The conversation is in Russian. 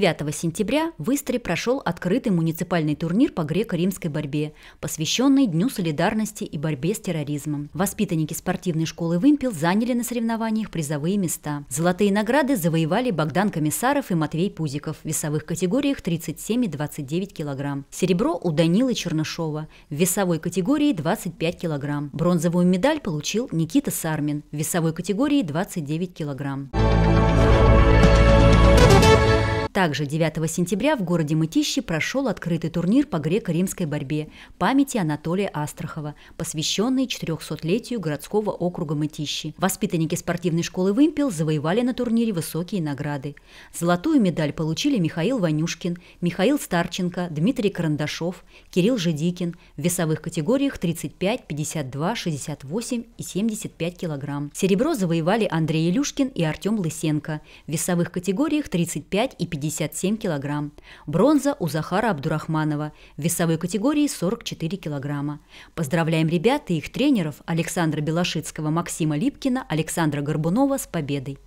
9 сентября в Истре прошел открытый муниципальный турнир по греко-римской борьбе, посвященный Дню солидарности и борьбе с терроризмом. Воспитанники спортивной школы «Вымпел» заняли на соревнованиях призовые места. Золотые награды завоевали Богдан Комиссаров и Матвей Пузиков в весовых категориях 37 и 29 килограмм. Серебро у Данилы Чернышова в весовой категории 25 килограмм. Бронзовую медаль получил Никита Сармин в весовой категории 29 килограмм. Также 9 сентября в городе Мытищи прошел открытый турнир по греко-римской борьбе памяти Анатолия Астрахова, посвященный 400-летию городского округа Мытищи. Воспитанники спортивной школы «Вымпел» завоевали на турнире высокие награды. Золотую медаль получили Михаил Ванюшкин, Михаил Старченко, Дмитрий Карандашов, Кирилл Жидикин в весовых категориях 35, 52, 68 и 75 килограмм. Серебро завоевали Андрей Илюшкин и Артем Лысенко в весовых категориях 35 и 50 57 килограмм. Бронза у Захара Абдурахманова в весовой категории 44 килограмма. Поздравляем ребят и их тренеров Александра Белошицкого, Максима Липкина, Александра Горбунова с победой.